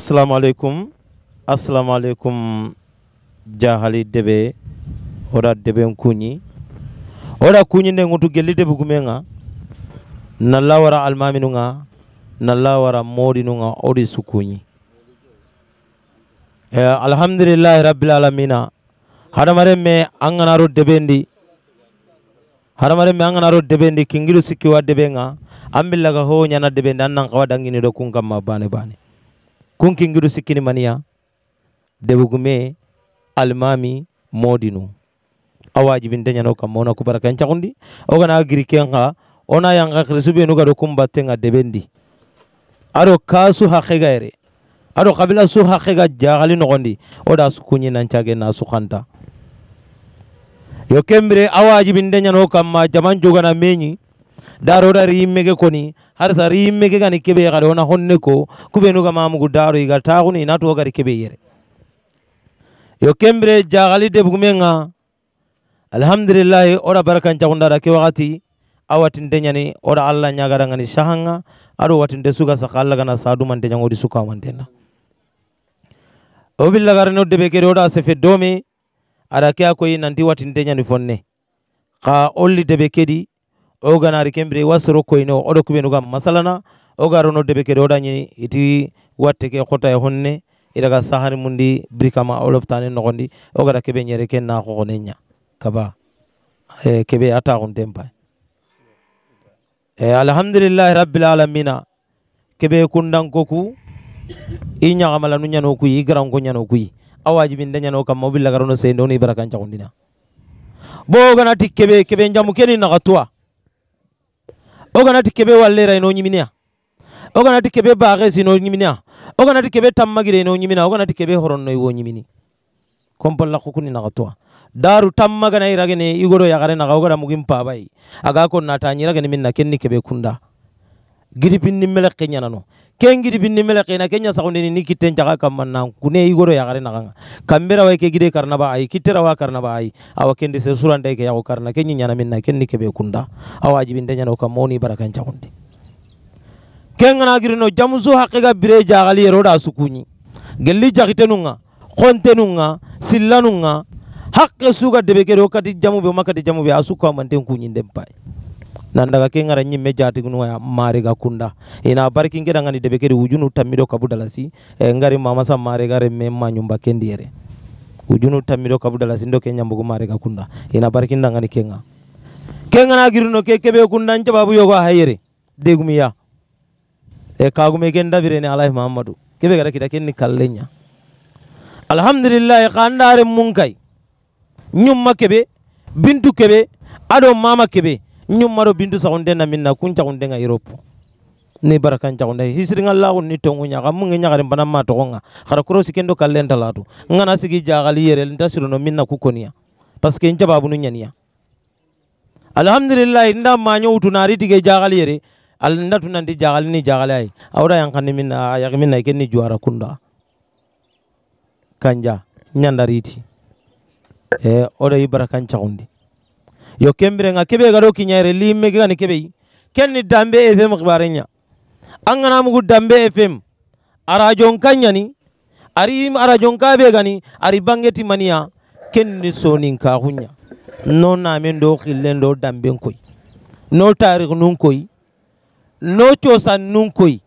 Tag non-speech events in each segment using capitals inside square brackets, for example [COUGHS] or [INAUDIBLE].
assalamu aleykum assalamu aleykum jahali debe ora debe kuñi ora kunyi ne ngutu gelli deɓe gumenga nalla wara almaminuga nalla wara moɗinuga ori sukunyi e alhamdulillahi rabbil alamina hadamare me anganaro ganaro deɓendi me an ganaro deɓendi kingilu sikkiwa deɓenga an billaga ho ñana deɓendi an nan kawa dangini ɗo kun bane bane kunkinguru sikkini maniya debugume almami modinu awajibin deñano kam mawna ko baraka en cagundi o gana giri ken ha ona yanga kristu be dokumba do debendi aro kasu haqiga ere aro kabila su hakega jagali nogondi o da su kunyi nan na su khanta yo kembre awajibin deñano kam ma jaman jogana daro da rimmege koni har sa rimmege gani kebe gade ona honne ko kubenu ga mamugu daro iga taaguni ina to gari kebe yere yo kembre jagali de debugumenga alhamdulillah ora barakan cagundara ke wakati awatin denyani oda allah nyagara ngani shahanga aro watin de suga saka allah gana sadu man denya ngodi suka man dena obilla garano debe kere oda sefe domi ara ke akoyi nanti watin denyani fonne ka olli debe kedi ogana kembre wasro koyno odo kubenu gam masalana ogaro nodde ɓe keɗe oɗañi iti watte ke khota e honne idaga sahani mundi brikama oloptane nogondi ogara kebe nyere ken na kokone ña kaba e kebe ata atakun tempa e eh, alhamdulillah rabbil alamina keɓe kundanko ku i amala nu ñano kuyi i ko nyano kuyi a wajibin da ñano kamma o billagarono seyde ono i barakan cagundina bo oganati keɓe kebe jamu keni na tuwa ti kebe wallera ogana ti kebe bagezi ogana ti kebe tammagire ogana ti kebe horonno iwonyimini kompolla kukuni nagatwa daru tammagana iragene igoro yagare naga ogara mugim pabai aga ko natanyiragene minna kenni kebe kunda giripin nimmele no kengi binni mele kena kenya sa kunini ni kiten jaga kamanna kune igoro ya garena kanga kambera wa kegide karna ba ai kitera wa karna ba ai awa kendi se suran dai ya karna kenya nyana minna kenni kebe kunda awa ajibin denya no kamoni barakan jagundi kenga na girino jamuzu haqiga bire jagali roda sukuni gelli jagitenunga kontenunga sillanunga haqqe suga debe ke jamu be makati jamu be asuka manten kunyin dempai nandaga ke ngara nyimme jati gunu ya mare ga kunda ina barki ngira ngani debe keri ujunu tamido kabudalasi e, ngari mama sa mare gare memma nyumba kendiere ujunu tamido kabudalasi ndo kenya mbugo mare ga kunda ina barki ndangani kenga kenga na girino ke kebe kunda nje babu yogo hayere degumiya e kagume genda birene alai muhammadu kebe gara kita kenni kallenya alhamdulillah kandare munkai nyumma kebe bintu kebe ado mama kebe nyumaro bindu sa onde na minna kunja onde nga europe ni barakan caxunda hisiringa laxun ni tongu nya ga ñaxa nya ga bana mato nga khara koro siken kalenda latu nga na sigi ja jaxali yerel nta sirono min na ku koniya parce que njababunu ñaniya alhamdulillah nda maño wutunari tige jaxali yere al ndatu ja jaxali ni jaxali ay awda yanxani min na yaxi min na ken ni juwara kunda kanja ñandariti eh ore i barakan onde yo kembire nga kebe garo kinyare limme gani kebe ken ni dambe fm khibarenya angana mugu dambe fm arajon ni ari ara arajon kabe gani ari bangeti mania ken ni sonin ka hunya no na men do khillen ndo dambe koy no tarikh nun koy no chosan nun koy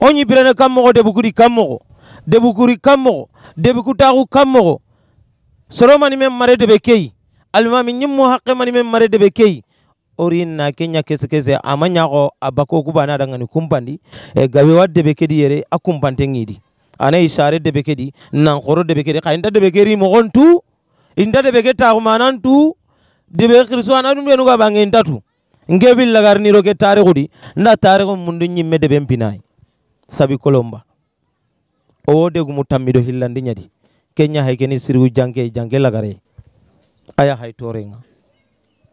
onyi birene kammo de bugudi kammo de buguri kammo de bukuta bugutaru kammo soromani mem mare de be keyi alimami ñimmo haqqe mani men mare debe kei ori na kenya kese kese ama ñaxo a bako kubana dangani kumpandi e gabe wa debe kedi yere a ngidi ana isare debe kedi nankoro debe kedi xa debe keri moxon tu inta debe ke taxumanan tu debe xirisu ana dum benuga bange inta tu nke bil lagarniro ke tarixudi nda tarixo mundu ñimme deben pinayi sabi kolomba owo degumu tammido hillandi ñadi kenya hay keni sirigu janke janke lagare aya hay torenga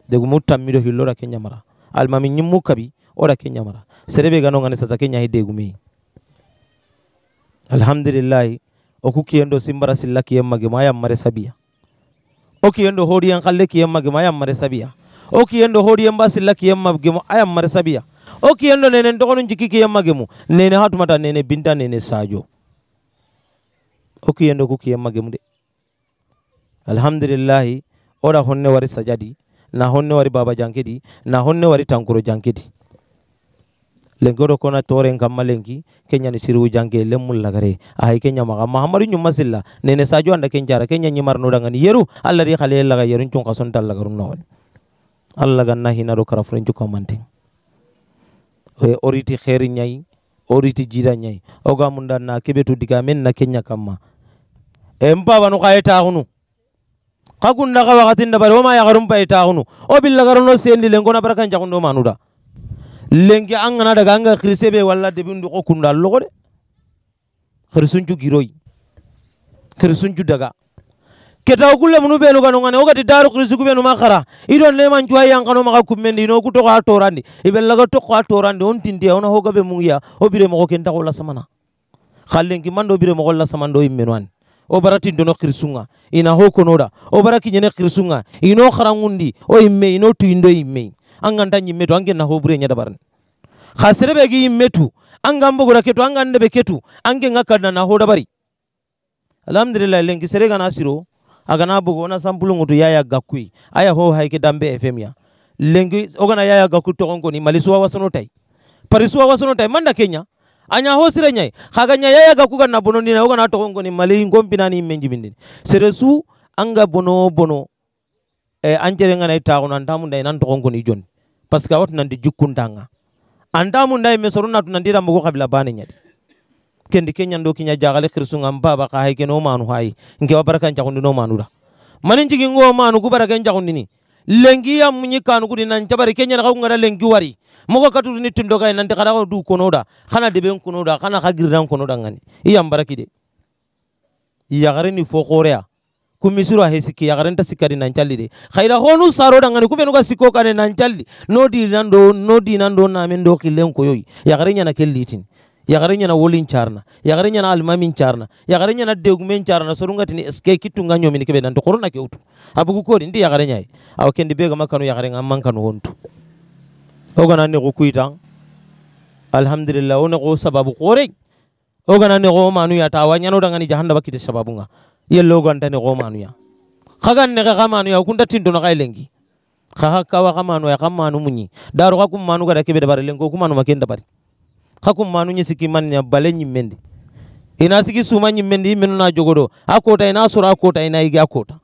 degu mutta mido hillora kenya mara almami nyimmu kabi ora kenya mara serebe gano ngane sasa kenya hide gumi alhamdulillah oku kiyendo simbara silaki kiyemma ge maya mare sabia o kiyendo horiyan kalle kiyemma ge maya mare sabia o kiyendo horiyan ba silla kiyemma ge maya mare sabia o kiyendo nene ndogonu jiki kiyemma ge mu nene hatumata nene binta nene sajo o kiyendo ku kiyemma ge mu de alhamdulillah ora honne wari sajadi na honne wari baba jankedi na honne wari tankuro jankedi lengoro kona tore ngamma lengi kenya ni siru jange lemul lagare ay kenya maga mahamadu nyumma silla nene sajo anda ra kenya nyimar no dangani yeru alla ri khale laga yeru chun kason tal laga runno wal alla ganna hina ro kara furin chuko manti we oriti khairi nyai oriti jira nyai oga munda na kebetu diga men na kenya kama empa banu kayeta hunu kakunda ka wakatinda bare woma yagarumpa itaxunu wo billa garono sendi lenkona bara kan jagundo manuda lenki an daga an ga xirse be walla kunda logo de xirsuncu giroyi daga ketaw kulle munu benu gano ngane ogati daru kristu ku benu makara idon le man juwa yang kano maka kumendi no ku toko atorandi ibe laga toko atorandi on tindia ona hoga be mungia obire mo kenta ko la samana mando bire mo la samando immenwani obarati ndono kirisunga ina hoko hokonoda obaraki nyene kirisunga ino kharangundi o imme ino tu indo imme ndanyi meto ange na hobure nyada baran khasirebe gi immetu anga mbogora ketu anga ndebe ketu ange ngakadna na hoda bari alhamdulillah lengi serega nasiro na bogo na sampulu ngutu yaya gakui aya ho haike dambe fm ya lengi ogana yaya gaku tokonko ni malisuwa wasono tai parisuwa wasono tai manda kenya anya hosire nyai khaga nya yaya ga kuga na bono ni na na to ngoni mali ngompi na menji bindini seresu anga bono bono e anjere ngana ita ona ndamu ndai nan to ngoni jon parce que nan di jukkundanga andamu ndai mesoruna tunandira mugo kabila bani nyati kendi kenya ndo kinya jagale khirsunga mbaba ka hay keno manu hay ngewa baraka njakundi no manura manin jigi ngo manu ku baraka njakundi ni lengi ya munyi kanu kudi nan jabari kenya na ngara lengi wari moko katuru ni tundoka kay nan de kada du konoda khana de ben konoda khana khagiran konoda ngani iya mbaraki de iya gare ni fokorea kumisiru ahesiki ya garanta sikari na nchali de khaira honu saro dangani kube nuka sikoka kane nchali no di nando no di nando na mendo kilen koyoyi ya garenya na kellitin yagare nyana wolin charna yagare nyana almami charna yagare nyana degmen charna sorunga tini eske kitu nganyo nyomi nikebe nanto korona ke utu abu kukori ndi yagare nyai awa kendi bega makanu yagare nga mankanu hontu ogana ne ko kuitang alhamdulillah one ko sababu kore oga nani ko manu ya tawa nyano danga ni jahanda bakite sababu nga ye logo antani ko manu ya kaga ne ga anu ya kunda tindo na kailengi kaha kawa kama anu ya kama anu munyi daru ga kum manu ga da kebe da bare lengo makenda bari hakum manu ñi siki man ya balen ñi mendi ina siki suma ñi mendi menu na jogodo akota ina sura akota ina igi akota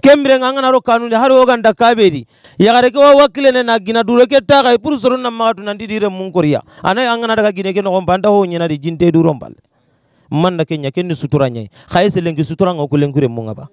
kembre nganga na ro kanuni hari o ganda kabedi yagare ke wa wakile ne na gina duro ke ta ga pur suru na magatu nan didire mun koriya ana nganga na daga gine ke no banda ho nyina di jinte duro mbal man na kenya ken sutura nyai khaise lengi sutura ngo kulengure mun ngaba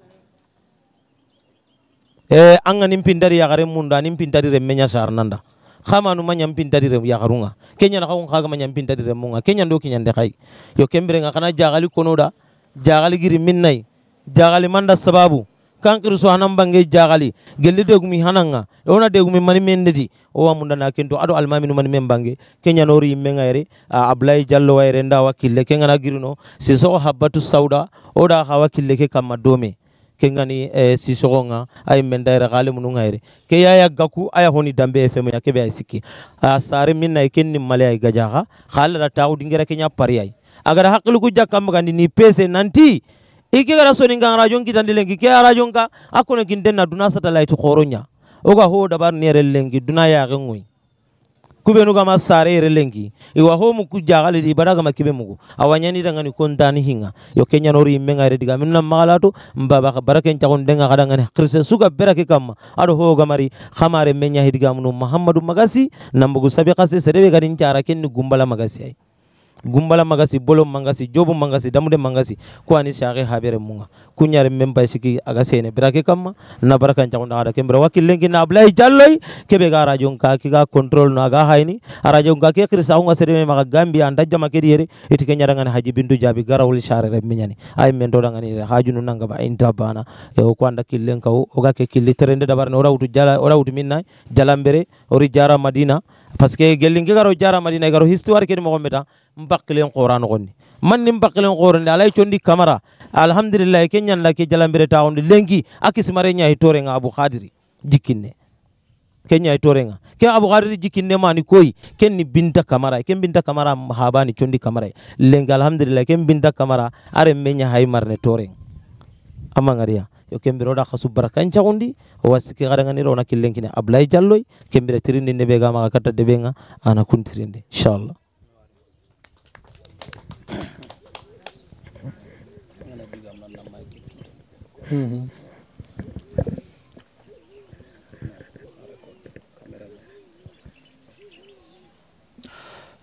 e eh, anga nimpindari gare mun da nimpindari sar nanda xama nu nyampin tadi rem ya karunga kenya na kawung kaga nyampin tadi rem munga kenya ndo kinyande kai yo kembere nga jaxali jagali konoda jaxali giri minnai jaxali manda sababu kankiri so hanan bange jaxali gelle degumi hananga ona degumi mani mendedi o wa munda na kento ado almami mani men bange kenya no ri menga ere ablay jallo wa nda wakille kenga na girino siso habatu sauda oda hawa kille ke kamma dome kengani ngani eh, sishogonga ay mendaira gale ire ke ya ya gaku aya honi dambe fm ya kebe asiki asare ah, ikin ni male ay gaja ga khal ra taw dingira ke nya pari ay agar haklu ku jakam gani ni pese nanti ike gara soni ngang rajon kita lengi ke rajon ka akone kin denna duna satellite khoronya oga ho dabar ne nere lengi duna ya ngui kubenu kama sare yere iwa ho mu kujaga le baraga makibe mugo awanyani daga ni kontani hinga yo kenya no rimme re diga minna magalato mbaba baraka en tagon denga kada ngani kriste suka berake kama ado ho gamari khamare menya hidiga munu muhammadu magasi nambugo sabi qase serebe garin cara kenni gumbala magasi ay gumbala magasi bolo magasi jobu magasi damude magasi ko ani shaqe habere munga kunyare memba siki aga sene brake kama na baraka njaunda ada kembra wakil lengi na ablai jalloi kebe ga rajon ka ki ga control na ga haini rajon ka ke khirsa unga sere maga gambi anda jama ke diere itike nyara ngani haji bindu jabi garawul share re minyani ay men do ngani hajunu nanga ba inta bana e ko anda killen ka o ga ke killi terende dabar no rawtu jala rawtu minna jalambere ori jara madina parce que gellinke garo jara madina garo histoire kedi mogon beta nbakilen qora nogonni man ni nbakilen qoroni alay condi kamara alhamdulillah ke ñanla ke jalambire taxondi lengi a kismare ñayi torenga abou khadiri jikkinne ke ñayi torenga ke abou khadiri jikkinne mani koyi ken ni binta kamara ken binta kamara habani condi kamara lengi alhamdulillah ken binta kamara aren me ñahayi marne torenga amangariya yo kembira oɗa xa subbara kan cagundi o wasiki xaɗanganira wona killenkine ablaye dialloy kembira tirindinde ɓe ga maxa katta deɓenga ana kuntirinde inchallah mm hmm.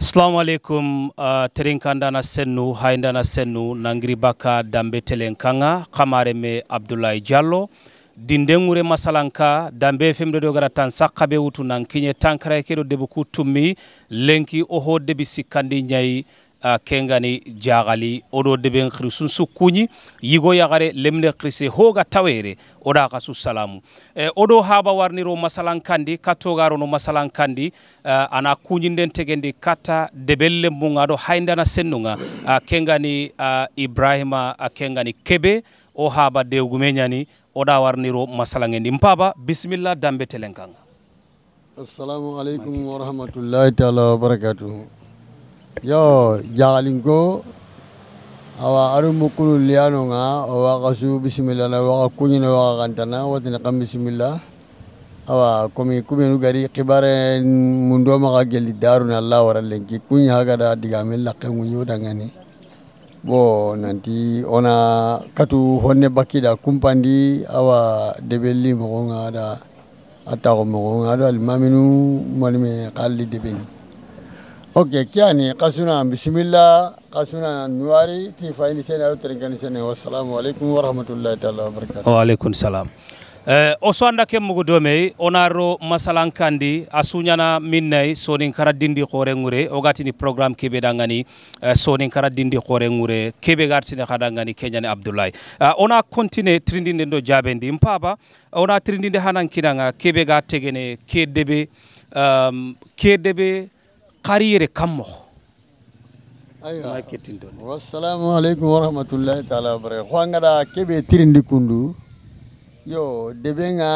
Assalamu alaikum uh, terinkanda na sennu hayindana senu nangiri baka dambe telen kanga kamareme abdoulaye diallo dindengure masalanka dambe femde do gara tan sakabe wutu nan kinye tankara kedo debu ku tummi lenki oho debi sikkandi nyai kengani jagali odo deɓen xiri sun sukkuñi yigo yaxare lemne xirse hoga tawere oɗa xa su salamu e, eh, oɗo haba warniro masalankandi kattogarono masalan uh, ana kuñinden tegendi katta deɓel lemmunga ɗo haydana sennunga uh, kengani uh, ibrahima uh, kengani keɓe o haba dewgume ñani oɗa warniro masalagendi mpaba bisimilla dambe telen kanga assalamu aleykum warahmatullahi taala wabarakatuhu Yo, jakaling Awa arum mukulu liano nga, awa kasu bismillah na waka kunyi na waka kanta na, awa tinakam bismillah. Awa kumi kumi nugari kibare mundo maka gelidaru na Allah wara lenki kunyi haga da digamil lakke ngunyo dangani. bo nanti ona katu honne bakida kumpandi awa debelli mogo nga da atago mogo nga do alimaminu malime kalli debeni Ok, kiani kasuna bismillah kasuna nuari ti ini tena yo terikani sene wassalamu alaikum warahmatullahi taala wabarakatuh. Wa alaikum salam. Eh, o anda ke mugu dome onaro masalan kandi asunyana minnai sonin kara dindi kore ngure ogati ni program kebe dangani eh, sonin dindi kore ngure kebe garti ne kadangani kenyani abdullahi uh, ona kontine trindinde ndo jabendi mpaba ona trindinde hanan kinanga kebe ga tegene kedebe um, kedebe karire kammo ma wassalamu aleykum warahmatullahi taala wabarakatu ho gaɗa keɓe tirindi kundu yo debe ga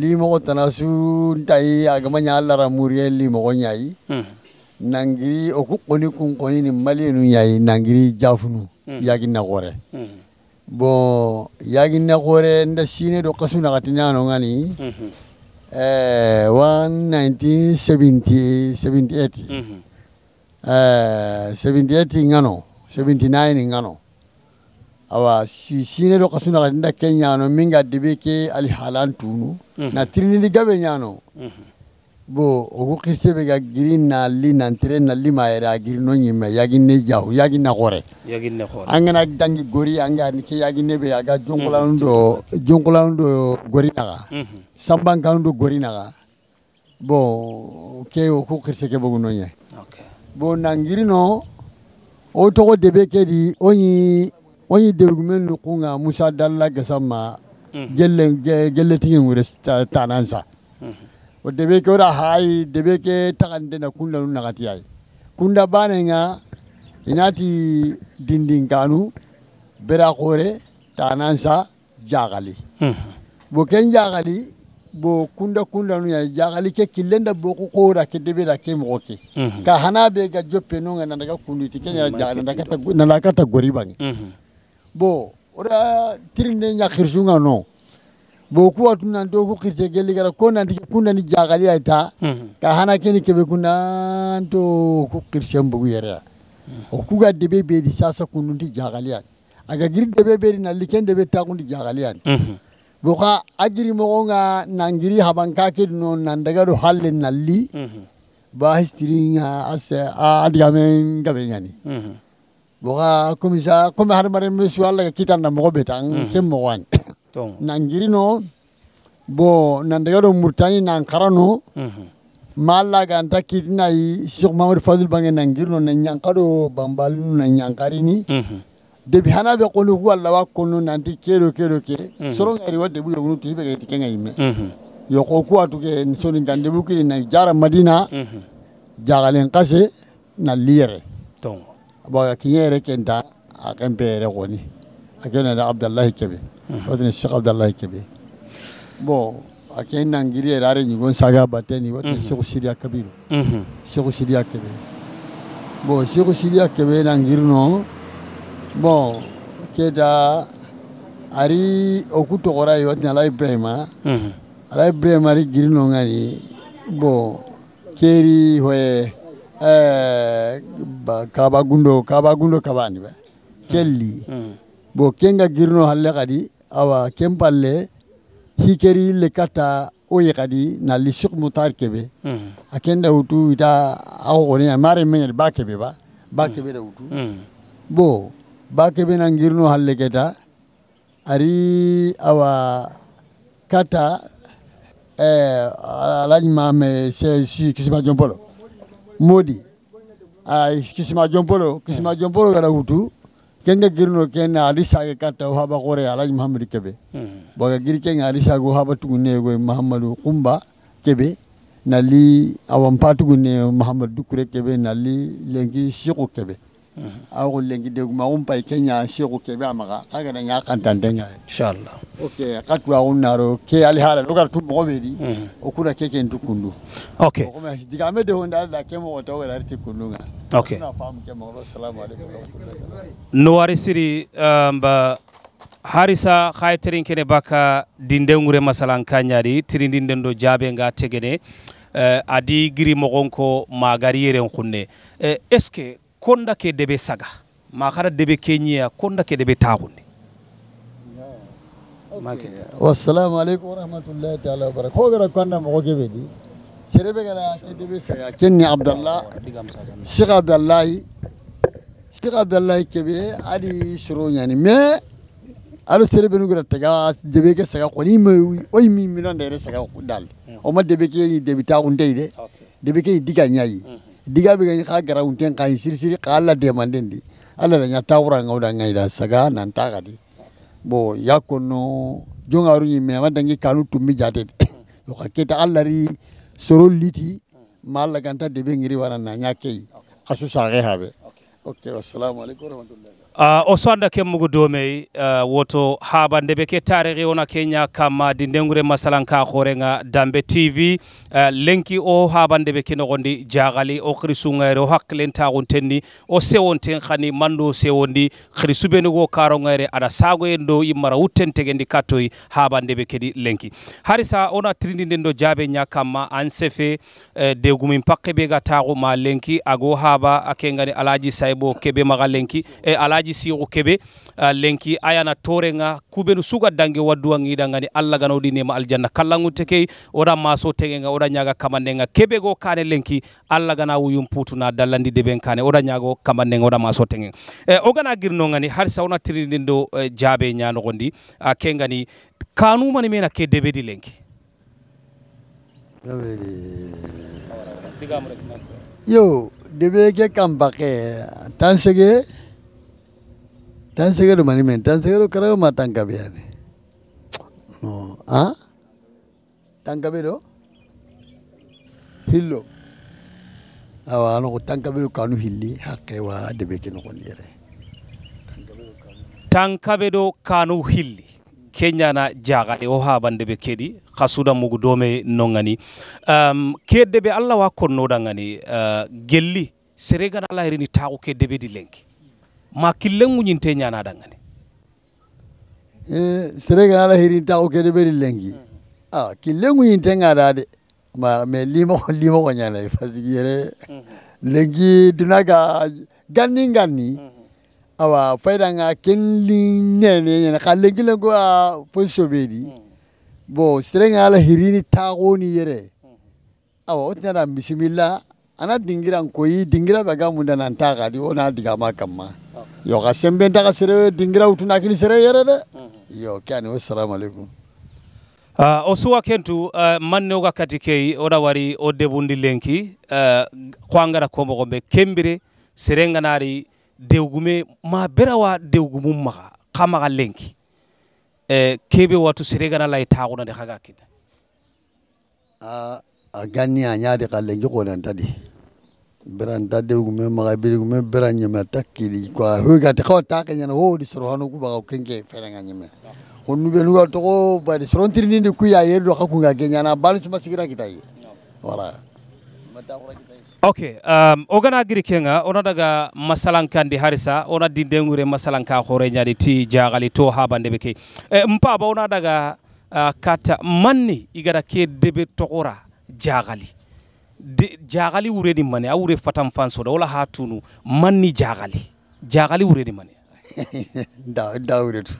limogo tana su ntayi agama ña lara muriye limogo ñayi hmm. nangiri oku koni kun koni ni maliyenu ñayi nangiri jafunu hmm. yaginna gore hmm. bon yaginna gore nda sine do kasunakati ñano gani eh, one 1978 78 ngano 79 ngano awa si sine do kasuna kadinda kenyano minga dibeke ali halan tunu mm -hmm. na mm-hmm. trinidi gabe nyano mm -hmm bon o ko kirse bɛ ga girin nali nantere nali ma yɛrɛ a girinno ɲimɛ yaginne jahu yaginna kɔrɛ an kana dangi gori an ka ke yaginne bɛ a ka jonkolan mm-hmm. dɔ jonkolan dɔ gori naga mm-hmm. sanbankan do gori naga bon ke o ko kirse ke boguno ɲɛ bon nangirinɔ o tɔgɔ de bɛ ke di o ɲi o ɲi degumen do kun ka musa dalila gasa ma mm-hmm. gɛlɛtigi wɛrɛ tanan sa o odebeke ora hai debeke takandena kunda nu nakati kunda bane nga inati dindin kanu bera kore tanansa jagali hmm. bo ken jagali bo kunda kunda nu ya jagali ke kilenda bo ko kora ke da ke mo ke ka hana be ga jope no nga ndaga kundu ti kenya hmm. jagali ndaga ta ndaga ta gori bang hmm. bo ora tirinde nya khirsunga no bokuwa tunanti oku kirse geli kara ko nanti kunda ni jagali aita mhm. ka hana kini kebe kunanto oku kirse mbugu yera mhm. oku ga debe beri sasa kunundi jagali an aga giri debe beri na liken debe ta kundi jagali an mhm. boka agiri mogo nangiri habanka ke no nandaga do halle nalli ba histiri asa adigame ngabe boka komisa kome harmare mesu alla kitan na mogo betang nan jirino bon nan do murtani nan karano malla mm-hmm. ga anta kitina yi sheikh fadul bange nan na nan nyankado na nan debi hana be qulu huwa allah wa kunu nanti kero kero ke mm-hmm. soro ngari wa debu yogunu tibe ga tikenga mm-hmm. yoko kuwa tuke nsoni gande bukiri na jara madina jagalen kase na liyere tongo ba kinyere kenta akempe yere koni akenda abdallahi kebe watini sheikh abdallahi kebe bon ake nangiri yɛrɛ rare ɲigon saga batɛni watini sheikh sidiya kabiru sheikh sidiya kebe bo sheikh sidiya kebe nangiri no bon keda ari oku tɔgɔra ye watini ala ibrahima ala ibrahima ari giri no ŋani bon keri hoye eh, kaba gundo kaba gundo kabani bɛ kelli mm -hmm bo kenga girno halle kadi awa kempalle hikeri le kata oye kadi na li sik mutar kebe hmm. akenda utu ita awone amare menye ba kebe ba ba hmm. kebe da utu hmm. bo ba kebe na girno halle keta ari awa kata eh alajma me se si kisima jompolo modi ay kisima jompolo kisima jompolo kada utu kenga girno kenne alisaga katta uhaba gore alaji muhammadu kebe hmm. baga giri kenga alisaga uhaba tugunego muhammadu kumba kebe nali awampatugu ne muhammadu dukure kebe nali lengi siku kebe Mm-hmm. a go lengi de ma go mpa ke nya se go ke ba maga ka ga nya ka ntante nya inshallah okay ka twa naro ke ali hala lo ka tu mo be di mm-hmm. o kuna ke ke ntukundu okay o ma di me de honda da ke mo to ga ti kununga okay na famu ke mo assalamu alaikum no wari siri mba um, harisa khayterin kene baka dindengure masalan kanyari tirinden do jabe nga tegene eh, adi giri mogon ko magari yeren kunne est eh, ce que konda ke debe saga makara debe kenyia konda ke debe tagundi wassalamu aleykum warahmatullahi taala wabarakatu hogara konda mogo kebe di serebe gara ke debe saga kenni abdallah sheikh abdallahi sheikh abdallahi kebe adi soro ñani mais alo serebe nu gara taga debe ke saga koni mawi oy mi minandere saga dal oma debe ke ni debi tagundi de debe ke diga ñayi diga be ga gara unten ka sir sir ka alla de manden di alla la nyata wura ngauda ngai da saga nan ta ga di bo yakono jonga ru ni me madangi kanu tummi jate [COUGHS] yo ka keta alla ri soro liti malla ganta de be ngiri wana na nyake asu sare habe okay wassalamu alaikum warahmatullahi Uh, o ke mugu dome uh, woto haba be ke tarihi ona kenya kama dindengure ndengure masalanka nga dambe tv uh, lenki o haba be ke nogondi jagali o khirisungere o hakkilentaxuntenni o sewonten xani mando sewondi khirisubenigo karongere ada sagoyen do i mara wuttentegendi kattoy haba be kedi lenki harisa ona trindi ndendo jabe ña kamma an sefe uh, degumin pakke be ga taxu ma lenki ago haba akengani alaji saibo kebe maxa lenki e eh, alaji haji si o keɓe uh, lenki ayana torenga kuɓenu suga dangue wadduwa giɗa gani allah ganawɗi nima aljanna kallangude key oɗa maso tegega oɗa ñaga kamannega keɓe go kane lenki allah gana wuyum putuna dallandide ɓen kane oɗa ñago kamannega oɗa maso tegen e eh, o gana girno gani har sawna tirindin ɗo eh, jaabe ñanogo ndi uh, ke gani kanumani mena ke deɓedi lenki yo deɓe ke kam bake tan seguro manime tan seguro karaga ma tan kabiane no a tan kabiro hillo awa ano ko tan kabiro kanu hilli hakke wa debe ke no yere tan kabedo kanu hilli kenyana jagaɗe o ha bande ɓe keeɗi ha sudamugu dome no gani um, kedde ɓe allah wa konnoɗa gani uh, gelli seregan la rini taku kedde ɓe di lenki ma killengu ñinte ñana dangane eh serega ala hirin ta o kede beri lengi ah killengu ñinte ngada de ma me limo [LAUGHS] limo ko e fasigi lengi dunaga ganni ganni mm-hmm. awa fayda nga kenli nene ñana ka lengi a position bedi mm-hmm. bon serega ala hirini ta ko ni yere mm-hmm. awa o tinara ana dingira koyi dingira baga munda nan ta ga di ona diga ma kamma Mm-hmm. yo ka sembe ta ka sere dingira utuna kini sere yere de yo kani wa assalamu alaikum Uh, osuwa kentu uh, manne oga katikei oda wari bundi lenki uh, kwangara komogombe kembire serenganari dewgume ma berawa dewgumu maga kamaga lenki uh, kebe watu serengana lai taguna de haga kida uh, ah, a ganni a nyadi kallenki konantadi beranta degume magabirigume bera nyeme takili kwa huga ta take ñana ho di sorohano ku baga kenge ferenga nyeme honu be nuga to ba di sorontiri nindi ku ya yedo kakunga kenya na balu chuma sigira kitai wala mata kura kitai okay um ogana giri kenga ona daga masalankandi ndi harisa ona dindengure masalanka hore ñadi ti jaxali to haba ndebeke e, eh, mpaba ona daga uh, kata manni igara ke debe tokora jaxali jagali wureni mane a wure fatam fan soda wala ha tunu manni jagali jagali wureni mane [LAUGHS] da da wure tu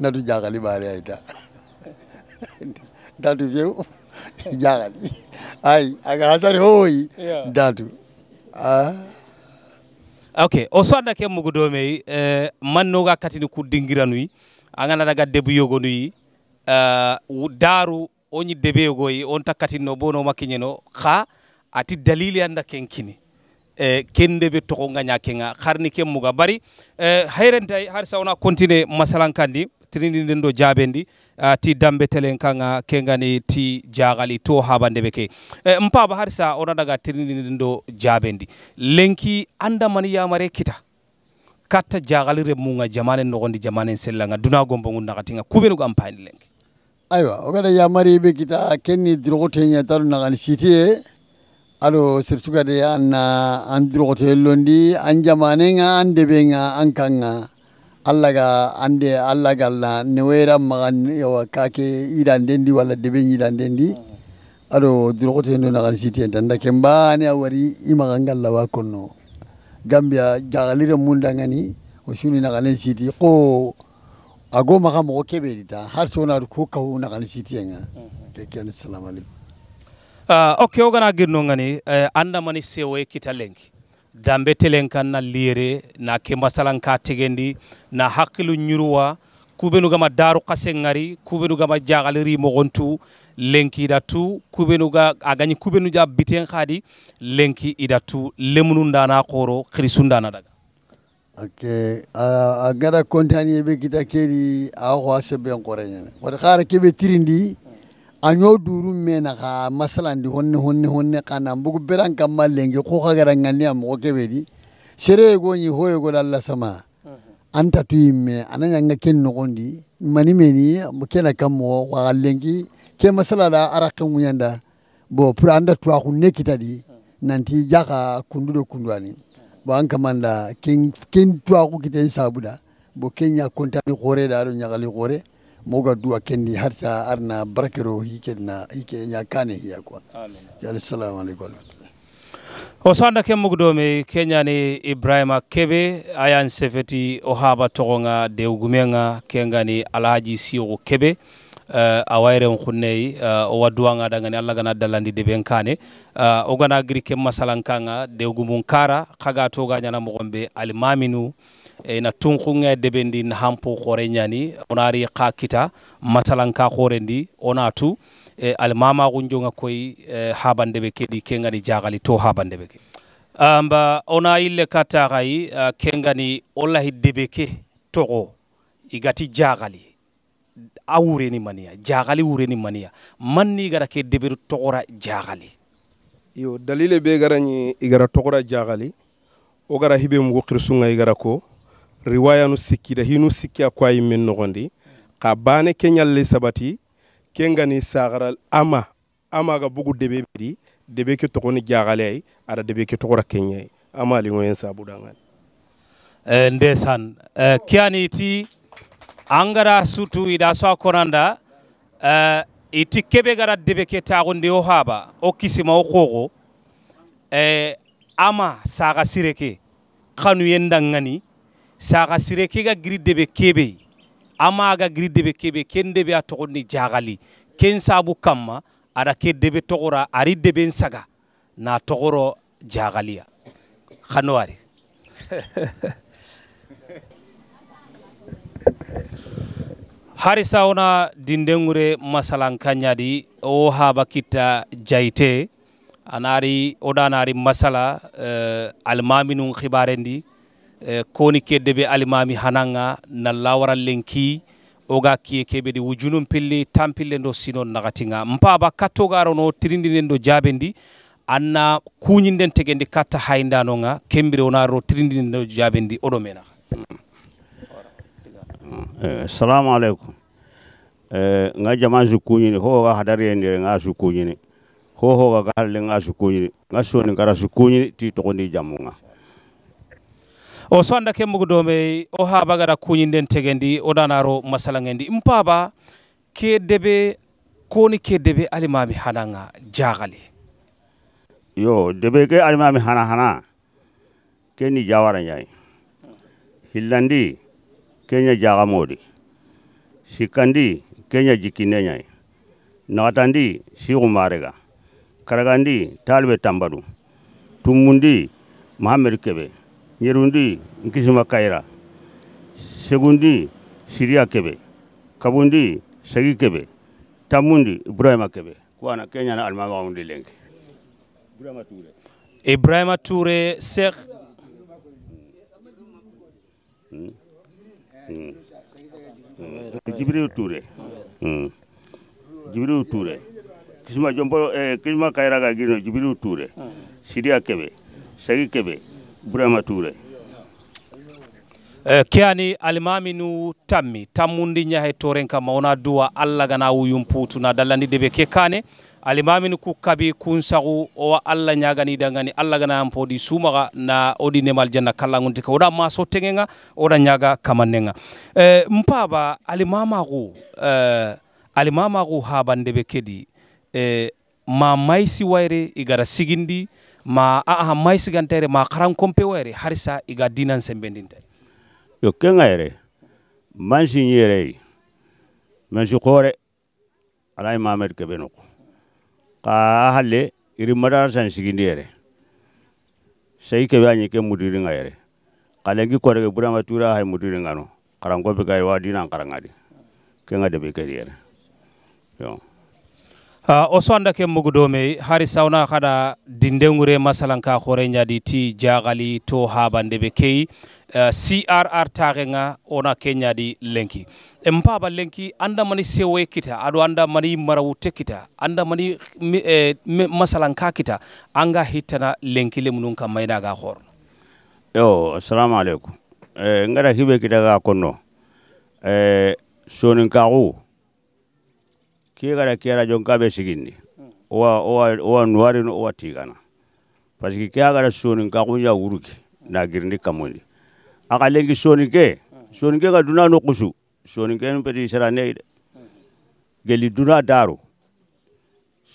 na du jagali bare ay da da du fiu jagali ay aga hazar hoy da du ah ok o so anda ke mugu domey eh, ga katini ku dingiranuyi na daga debu yogonuyi uh, eh, daru onyi debe yogoyi on takatino bono makkiñeno kha ati dalili anda ken kini e kende be togo nganya kenga kharni ken muga bari e hayrenta har ona kontine masalan kandi trinidi nden do jabendi uh, ti dambe telen kanga ni ti jagali to habande be ke e mpaba har sa ona daga trindi nden do jabendi lenki anda ya mare kita katta jagalire munga jamane nogondi jamane selanga duna gombo ngunda katinga kubenu ga ampani lenki aywa ogada yamari be kita kenni drogo tenya taru nagani sitiye aɗo surtout kadi an an durkoto hellondi an jamanega an deɓega an kanga allah ga ande allah galla ne wayran magan yawa kake yiɗanden walla deɓen yiɗanden ndi aɗo durkoto nagan siti hen tan dake a wari imagan galla wa konno gambia jagalire mun dangani o suni naganen siti ko ago maga mogo keɓeɗita har sonaɗo ko kahu nagan siti henga mm-hmm. kekene salamu aleykum Uh, ok gana girno ngani uh, anda mani sewo kitalengi dambe telenka na lire na ke masalanka ka tegendi na hakilu nyuruwa kubenu gama daru kasengari kubenu gama jagaliri mogontu lenki idatu kubenu ga agani kubenu ja biten khadi lenki idatu lemunu ndana koro krisundana daga ake agada kontani be kita keri aho asebe ngorenya wad khara kebe tirindi anyo duru mena ga masalandi honne honne honne kana mbugu beran kamma lenge ko khagara ngani am ko kebedi sere e go nyi hoye go dalla sama mhm. anta tuimme ananya nga ken no gondi mani meni kam wo wa lengi ke masala da araka munyanda bo pour anda tuwa kunne kitadi mhm. nanti jaka kundudo kundwani bo an kamanda ken ken tuwa ku kitai sabuda bo kenya kontani gore daro nyagali gore moga duwa kendi harta arna barakero hikenna hike nya kane hiya kwa assalamu alaikum o sanda ke kenya ni ibrahima kebe ayan sefeti o haba togonga kenga ni alaji siwo kebe uh, a wayren hunneyi uh, o wadduwanga dangani allah gana dallandi de ɓen kane uh, o gana giri ke masalankanga de mum kara kaga togañana mogon ɓe alimaminu ena tunkunga debendi na hampo kore nyani onari ka kita masalanka kore ndi onatu e, almama kunjonga koi e, habande be kenga ni jagali to habande be amba ona ile kata gai uh, e, kengani olahi debeke togo igati jagali a ni mania jagali wureni mania manni gara ke deberu togora jagali yo dalile be garani igara togora jagali o gara hibe mugo kirsunga igara ko riwaya nu sikkida hinu sikki a ayi men nogondi ka bane keñalle sabati ke ngani saxara ama ama ga bugu debe bedi debe ke togoni jaxale ay ada debe ke togora keñay ama liŋoyen sabudangani e eh, ndesan eh, e kiyani ti angara sutu ida so a konanda e iti kebe gara debe ke taxundi o haba o kisima o kogo e ama ke sireke kanu yendangani sire ke ga giri be kebe ama ga giri be kebe ken be a togo jagali ken sabu kamma ara ke debe togora ari debe saga na togoro jagalia khanwari [LAUGHS] hari sauna dindengure masalankanyadi o ha bakita jaite anari odanari masala uh, almaminun khibarendi e koni keddeɓe alimami hananga na lawara lenki oga kiye di wujunum pelle tampille ndo sino nagatinga mpaba kattogaro no tirindinen ɗo jaabe ndi anna kuñinden tegendi ndi katta haydanoga kembire wonaro tirindinen ɗo jaabe ndi oɗo mena assalamu eh, aleykum eh, nga jama sukkuñini hoga hadari e ndire ga sukkuñini ho hoga ga nga ga sukkuñini nga soni gara sukkuñini ti togondi jamunga o sonda ke me o ha bagara kuñinden tegendi o danaro masala ngendi mpaba ke debe koni ke debe alimami hananga jagali yo debe ke alimami hana hana ke ni jawara ñayi hillandi kenya jagamodi sikkandi kenya jikkinne ñayi nagatandi sigumarega karagandi talbe tambadu tumundi mahamedu kebe Nyerundi Nkizima Kaira, Segundi Siria Kebe, Kabundi Segi Kebe, Tamundi Ibrahima Kebe. Kwa Kenya na almama waundi lengi. Ibrahima Ture. Ibrahima Ture Sheikh hmm. hmm. hmm. Jibril Ture. Hmm. Jibril Ture. Kisima jombo eh, kisima kaira ga gino Jibril Ture. Siria Kebe, Segi Kebe, Burama Touré eh, kiyani almaminu tammi tammundi ñahe toren kam wona duwa allah gana wuyum puutu na dallandi be kekkane alimaminu ku kabi kun sagu o allah ñagani dangani allah gana yam podi sumaga na odi nemal janna kallangunti ka oɗa maso o oɗa ñaga kamannenga e, mpaba alimamagu uh, alimamagu habandebe kedi e, ma maysi waire igara sigindi ma aha maisigantere ma karan kompewere harisa iga dinan sembendinte yo kengere manji nyere manji kore ala imamet kebeno ka halle iri madara san sigindere sai ke bani ke mudiri ngere kala gi kore ke burama tura hay mudiri ngano karango be kai wadi nan karangadi kenga be kai yo Uh, o andake ke me hari sawna kada dindengure masalan ka khore nyadi ti jagali to habande be kei uh, CRR tarenga ona kenya di lenki empaba lenki anda mani sewe kita adu anda mani marawute kita anda mani eh, masalan ka kita anga hitana lenki le munun kam maina ga khor yo assalamu alaikum eh ngara hibe kita ga konno eh sonin kigara kiara jonkabe siginni owa owa owa nuari no owa tigana paski kiagara soni ka kunya uruki na girni kamundi akalengi soni ke soni ke ka duna no kusu soni ke no pedi sarane geli duna daru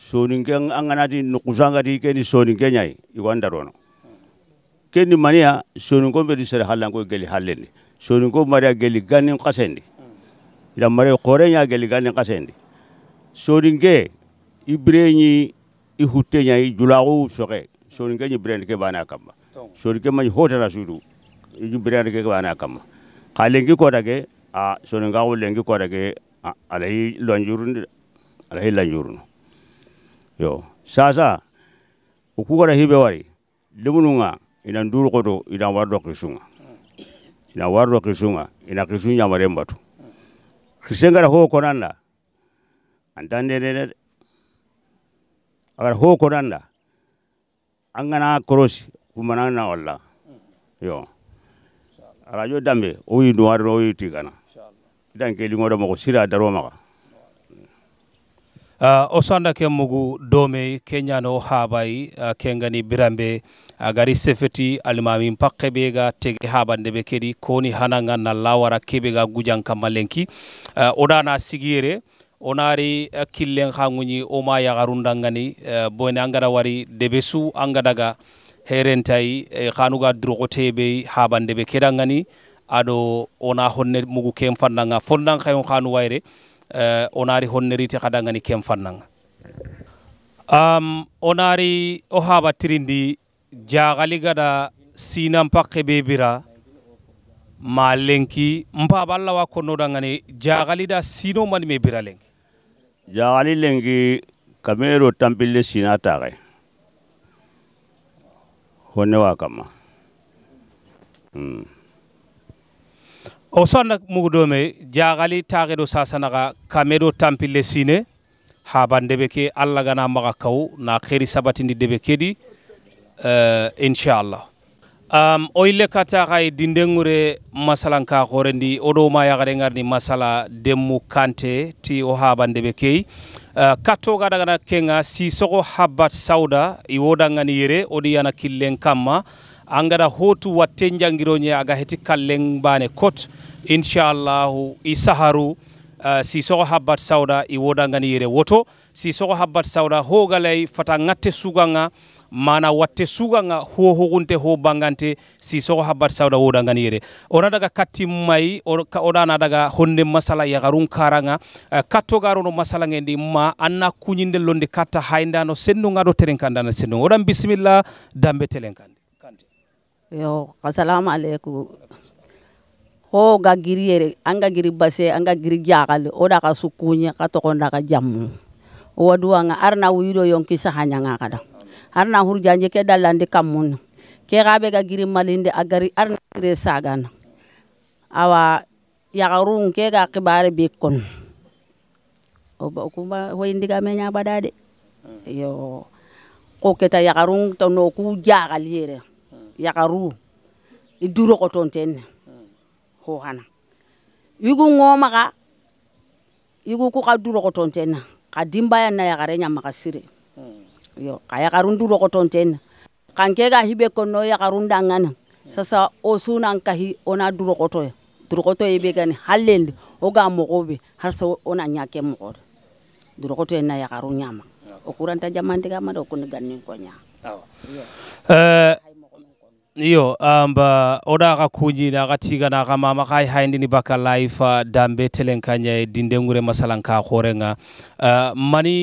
soni ke angana di no kusanga di ke ni soni ke nyai iwanda rono ke ni mania soni ko pedi sar halan geli halende soni ko maria geli ganin kasendi ila mare korenya geli ganin kasendi soringe i ihute ɲi i hutte ɲa i julaxu soxe soninke ɲi birende ke bana kamma soninke maɲi hotana sudu ɲi birende ke bana kamma xa lenki kodake a soringa soninkaxu lenki kodake alayi lanjurundi alayi lanjurunu yo sasa o kugara hibe wari limununga ina nduru koto ina wardo kisunga ina wardo kisunga ina kisu ɲamaren batu kisengara ho konanda antanderere awara ho koranda angana korosi kumana na walla yo arajo dambe o yi do waro o tigana dan ke lingo do mako sira daro maka Uh, o sonda ke mugu dome kenyano habai uh, kengani birambe uh, gari sefeti alimami mpakke be ga tege habande be kedi koni hananga na lawara kebe ga gujan kamalenki uh, odana sigire onari eh, killen khangunyi oma yagarundangani eh, bone angada wari debesu angadaga herentai eh, khanuga drogotebe habandebe kedangani ado ona honne mugu kem fannanga fondan khayon khanu wayre onari honnerite khadangani kem fannanga um, onari o haba tirindi jagali gada sinan pakke be bira ma lenki mpa balla wa konno dangani jagali da sino mani me bira lenki jaxali lengi kamero tampille sina taxe honne wa kama mm. o sonna mugudome jaxali taxedo sasanaxa do tampille sine haban debe ke allah gana maxa kaw na xeri sabatindi debe kedi uh, eh, inchallah um, oyle kata kay dindengure masalan ka o oɗo ma yagare ngarni masala demmu kante ti o habande ɓe keyi uh, kattoga dagana kenga sisogo habat sawda i wodangani yere oɗi yana killen kamma an hotu watte jangiroñe aga heti kalleng bane kot inchallahu i saharu Uh, sisoxo habbat sawda i wodangani yere woto sisoxo habbat sawda hogalay fata ŋatte suganga mana watte suganga ho gunte ho bangante si so habbat sawda woda ngani yere ona daga katti mai na daga honde masala garun karanga uh, eh, katto no masala ngendi ma anna kunyinde londe katta no sendu ngado teren na sendu odan bismillah dambe telen kande kande yo assalamu alaikum ho ga giriere yere giri base anga ga giri jakale oda ka sukunye ka togonda ka jam wadu nga arna wuyudo yonki sahanya nga kada harna hurjanje ke dallande kammun ke gabe ga girin malinde agari arna gire sagana awa yagarun ke ga kibare bikkon kuma hoyindiga me ñabaɗade hmm. yo ko keta yagarun to no ku jagal yere hmm. yagaru i duro ko ton ten hmm. ho hana yugu ngoma ga yugu ku ka duro ko ton ten ka dimbaya na yagare nyama ka sire yo kayakarundu rokotonten kanke ga hibe konno yakarunda ngana sasa o sunan kahi ona durokotoya durokoto ye be gani hallende o ga mogo be har so ona nyake mogo durokoto na yakaru nyama o kuranta jamande ga mado kun ni ko nya eh iyo amba oda kuji kujira ka tiga na ka mama kai haindi ni baka life dambe telenkanya dinde ngure masalanka khorenga uh, eh, mani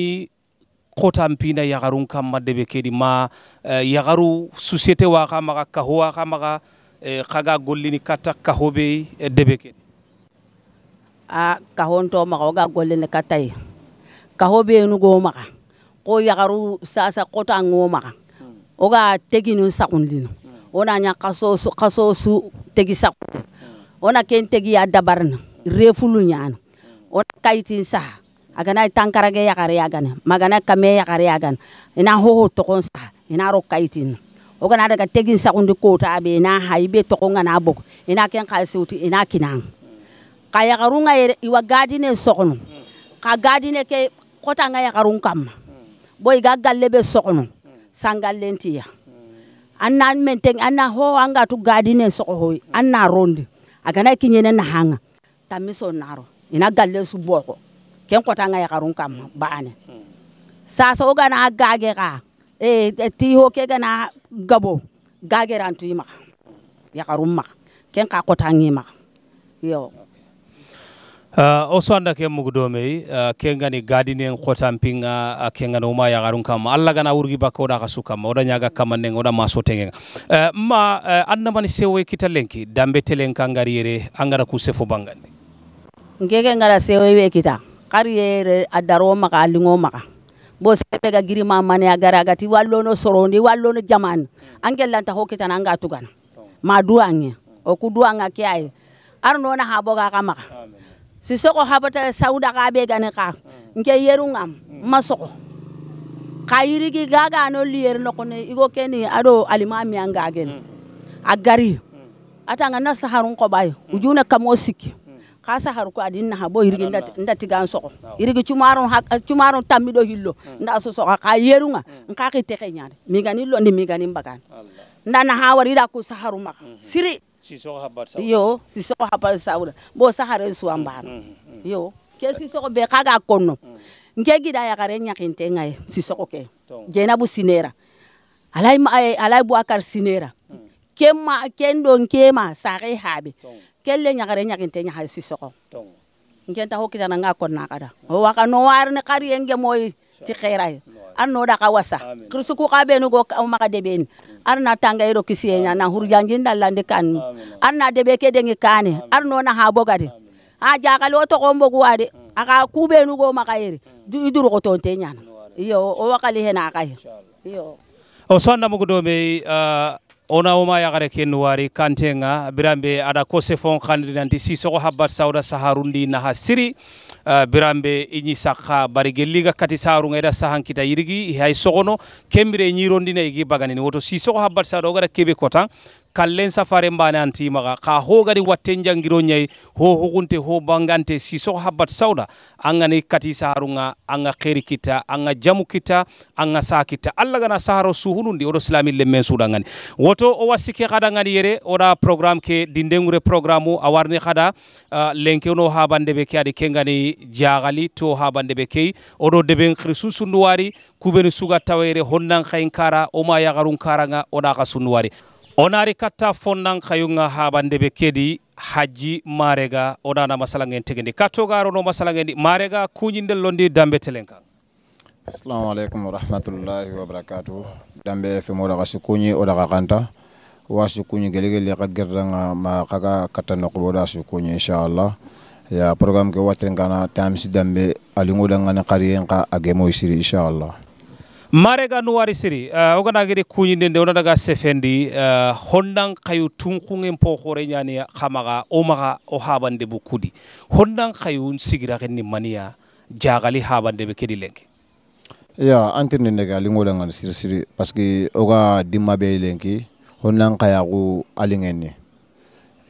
kota mpina yagarun kamma debe kedi ma eh, yagaru société wa kamaga kahowa kamaga eh, kaga gollini katta kahobe eh, debe kedi a kahon to maga oga gollini kattayi kahobe nugo maga ko yagaru sasa kota ngo maga oga teginu sakundino hmm. ona nya kaso kaso su tegi sakunde hmm. ona ken tegi ya dabarna refulu nyana hmm. ona kaitin saha agana tankarage yagare yagan magana kame yagare yagan ina hoho togon sa ina ro kaitin ogana daga tegin sakundi kota abe ina haibe togon ngana bok ina ken khaisuti ina kinang ka yagarunga iwa gadine sokonu ka gadine ke kota nga yagarun kam boy ga gallebe sokonu sangallentiya anna menteng anna ho anga tu gadine sokohoy anna rondi agana kinyene na hanga tamiso naro ina galle su boko ken kotanga yakarun kam baane sa o gana gage ka e eh, eh, ti ho ke gana gabo gage ran tu e ya yakarun ma ken ka ngi e ma yo uh, o sonda ke mugdo mei uh, ke ngani gadini en khotam pinga uh, ke ngani uma ya garun kam alla gana urgi bako da kasu kam oda nyaga kamane oda maso tenge uh, ma uh, anna mani sewe kitalenki dambe telenka ngari yere angara sefo bangani ngege ngara sewe we e kita kari yere adaro maka lingo maka bo sebe ga giri ma mane agara agati wallo no sorondi wallo no jaman angel lanta ho kitana anga tugana ma duange o ku duanga ke ay arno na habo ga kama si soko habata sauda ka be gane ka mm. nke yerungam masoko kayirigi gaga no liyer no kone igo keni ado alimami anga gen mm. agari mm. atanga na saharun ko bayo ujuna kamosiki kasa har ko adin ha bo irgi ndati gan soko irgi chumaron chumaron tammido hillo mm. nda so so ka yerunga mm. nka ki teke nyaade mi gani lo ndi mi gani mbagan nda na hawar ida ku saharu mak mm-hmm. siri si so ha sa yo si so ha bar sa bo sahare su ambano mm-hmm, mm-hmm. yo ke si so be kaga konno mm. nke gida ya kare nyakinte ngai si so ke jenabu sinera alai eh, alai bu akar sinera kema kendo nkema sare habe kelle nyagare nyaginte nyaha si soko ngenta ho kitana nga kon na kada ho waka no warne kari enge moy ti khairay anno da ka wasa ku ka benu go maka deben mm. arna tanga ero kisienya na hurjanjin dallande kan arna debe ke dengi kane arno na ha bogade a jakale o togo mbogu wade mm. aka kubenu go maka yeri mm. iduru ko tonte nyana iyo o wakali hena akaye iyo o sonna mugo do me uh, ona oma yagare ken wari kantenga birambe ada kose fon khandi nanti so habar sauda saharundi naha siri uh, birambe inyi saka barigeliga kati saru ida sahan kita yirigi hay sogono kembire ne gi bagani woto so habar sauda ogara kebe kotan kallen safare mbane anti maga ka hogadi watten jangiro ñayi ho hugunte ho bangante siso habbat sawda angani kati saharunga anga kheri kita anga jamu kita anga sa kita alla gana saharo suhulundi oɗo slamille men suuɗa ngani woto o wassike kada ngani yere oɗa programme ke dindengure programme o a warni kada uh, lenke no habande ɓe ke adi kengani ngani to habande ɓe keyi oɗo deɓen khiri sun sunduwari kuɓeni suga tawere honnan hayin kara oma yagarun karanga oɗa ka sunduwari onari katta fonnan kayunga habande be kedi haji marega onana masalangen tegendi katogaro no masalangendi marega kuñindel londi dambe telen kan assalamu alaikum warahmatullahi wabarakatuh dambe fe mola gasi kuñi o ka kanta wa kuñi gelegele ka gerdanga ma kaga katta noqbo da su kuñi inshallah ya programme ke watren kana tamsi dambe alingo dangana qariyen ka agemo isiri inshallah marega nuwari siri uh, oganagiri kuñindende onadaga sefendi uh, hondan kayu tunkungen po hore ñani xamaxa o maxa o xabande bu kudi hondan kayu sigiraxen ni maniya jaxali xabande be kedi lenke ya antirne ndege alingolangan siri siri parce que oga dimma be lenki hondan kayaxu alingen ni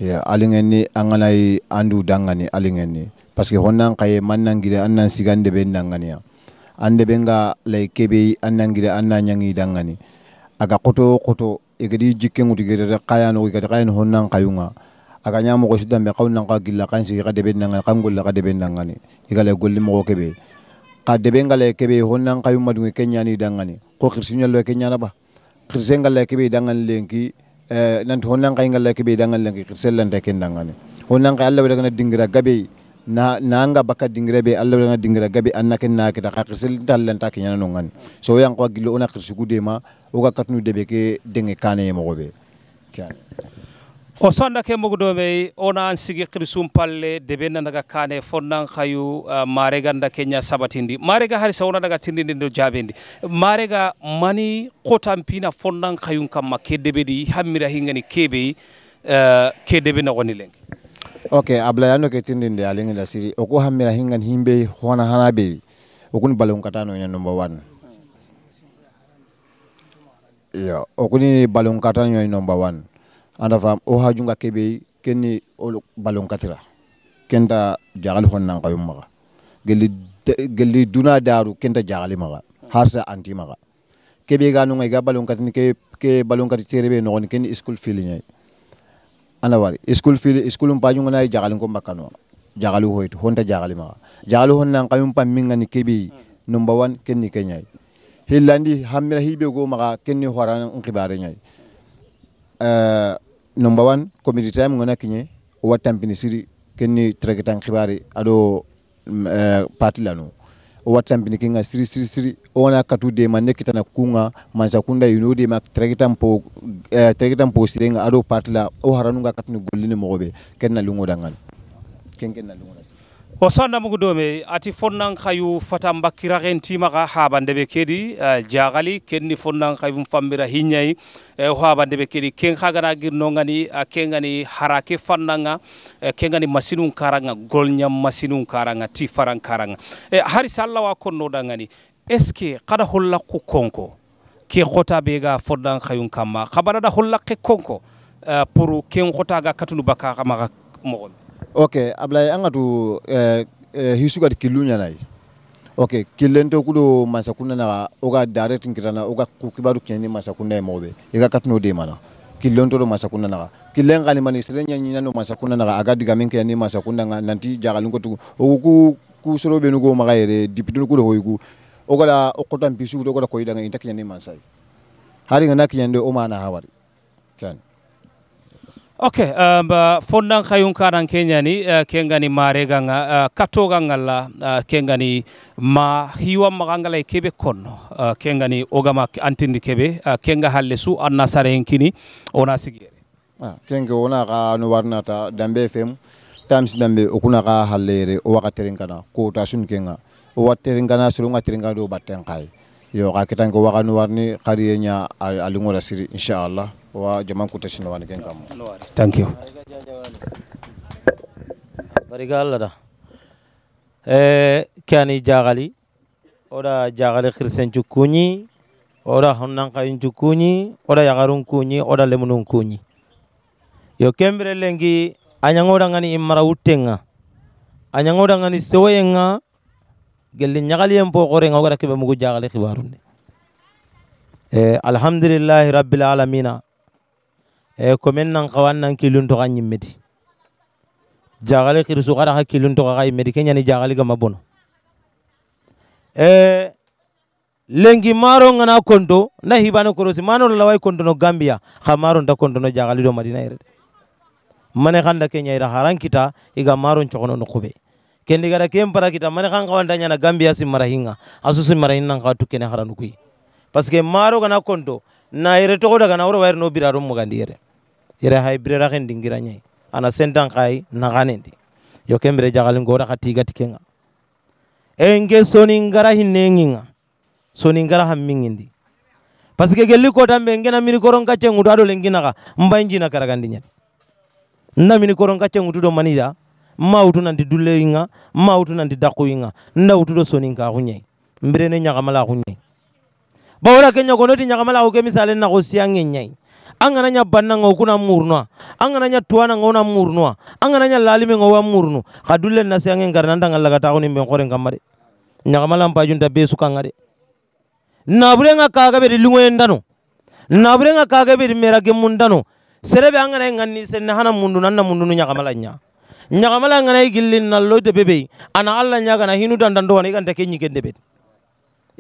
ya alingen ni anganayi andu dangani alingen ni parce que hondan kaye man nangire an nan sigande be nanganiya ande be lay kebe annangira anna nyangi dangani aga koto koto igedi jikke ngutu gere qayano igedi qayan honnan qayunga aga nyamo ko sudan be qawnan ka gilla kan si ga debe nan kan gulla ga debe nan ngani igale golli mo kebe ka debe ngale kebe honnan qayuma dungi kenyani dangani ko khirsinya lo kenyana ba khirsen ngale kebe dangan lenki eh, nan honnan kay ngale kebe dangan lenki khirsen lan de ken honnan kay Allah be daga dingira gabe na nanga baka dingre be allah na dingre gabe annaka na kita da khisil dalen ta kinyana no ngan so yang ko gilo ona khisugu gude ma o ka katnu de be ke dingi kane mo gobe kan o sonda ke gudo be ona an sigi khirsum palle de be daga kane fonnan khayu uh, mare ganda kenya sabatindi mare ga hari sawna daga tindindi do jabendi mare ga mani qotam pina fonnan khayun kam ke de be di hamira hingani kebe uh, de be na woni lengi ok ablayano ke tindinde alingi la siri oku hammira hingan himbe hona hana be okuni balon katano nya number 1 yo okuni balon katano nya number 1 anda fam o hajunga kebe kenni o balon katira kenta jagal honnan kayum maga gelli gelli duna daru kenta jagali maga harsa anti maga kebe ga no ngai ga balon katini ke ke balon katiri be no ken school fili nyai ana wari school fili school mpa jungo nay jagalin ko makano jagalu hoytu honta jagali ma jagalu hon nan kayum pam minga ni kebi number 1 kenni kenyai hillandi hamira hibe go maga kenni horan ngibare nyai uh, number 1 community time ngona kinye watampini siri kenni tregetan ngibare ado uh, eh, parti lanu owatambinikinga siri siri siri ona katudema nekitana kunga manjakunda yunodema trakitampo eh, trakitampo sirenga ado partla o haranunga katuni gollini mogobe kenna lungo dangan kenkenna lungo o sonna mugu dome ati fonnan kayu fatam bakkira ken timaka habande ɓe kedi eh, jagali kenni fonnan kayum fammira hiñayi e eh, habande ɓe kedi ken hagana girnogani eh, kengani harake fannanga kengani masinum karanga golñam masinum karanga ti faran karanga e hari sallawa konnoɗangani est ce que kada hollakku konko ke kota ɓe ga fonnan kayum kamma habanaɗa hollakke konko pour ken kotaga katunu bakka maga mogoɓe Okay, ablaye anga tu eh, eh, hisugati killu ɲana ye ok killen tɛ kulo na oga ka direct kirana oga ka kibaru kɛɲɛ ni masakunda ye mɔgɔ bɛ i de mana killen tɔ do masakunda naga killen kalimani sere nyina no masakunda naga a ka diga min kɛɲɛ ni masakunda na nanti jagalin tu. Oku ku ku soro benu ko maga yɛrɛ dipitini kulo hoyiku o kala o kota do o kota koyidanga inta ni masa hari ŋana kɛɲɛ de o mana hawari kani ok um, uh, fondan kayun kanan kenyani uh, kengani marega nga uh, katoga ngalla uh, kengani ma hiwa magangala kebe konno uh, kengani ogama antindi kebe uh, kenga halle su anna sare henkini ona sigere ah, kenge ona ka no warnata dambe fem times dambe okuna ka hallere o wakaterin kana ko ta sun kenga o waterin kana sulunga teringa do batten kai yo ka kitango wakanu warni qariyenya alingora siri inshallah wa jamanku ta wani ne kan thank you bariga Allah da eh kani jagali oda jagali khirsen cukuni oda honnan kayun chukuni oda yagarun kuni oda lemunun kuni yo kembre lengi anyangoda ngani imara utenga anyangoda ngani sewenga gelin nyagali empo gore ngoda kebe mugu jagali khibarunde eh alhamdulillah rabbil alamina e eh, komen nan kawan nan kilun to kan yimmeti jagale kirsu kada ka kilun to kai yimmeti kenya ni jagale gama bono e eh, lengi maro ngana kondo na hibano korosi mano lawai kondo no gambia ka maro nda kondo no jagale do madina ere mane kanda kenya ira haran kita iga maro chokono no kube kendi gara kem para kita mane kan kawan danya na gambia si marahinga asu sim marahinga ka tukene haranu kui paske maro ngana kondo na yere togo daga na wore wayre no biraro mugandi yere yere hay birera ken dingira nyai ana sentan kai ganendi yo kembere jagalin gora katiga tikenga enge soni ngara hinenginga soni ngara hammingindi parce que gelli ko tambe ngena mini koron kacce ngutu ado lengina ka mbanji na karagandi nyat na mini koron kacce ngutu do manida ma utu nanti dulle inga ma utu nanti daku inga nda utu do soni ngara kunyai mbire ne nyaga mala kunyai bawra ke ti noti nyagamala ko misale na go siange nyai angana nya banna ngo kuna murnwa angana nya tuana ngo na murnwa angana nya lalime ngo wa murnu kadulle e na siange ngarna ndanga laga ta ko nimbe ngore ngamare nyagamala mpa junta besu kangare naburenga kaga be lungwe ndano naburenga kaga be merage mundano serebe angana e ngani senne hana mundu nanna mundu nyagamala nya nyagamala ngana igilli e nalloyte bebe ana alla nyagana hinu dandandowana iganta ke ñigendebet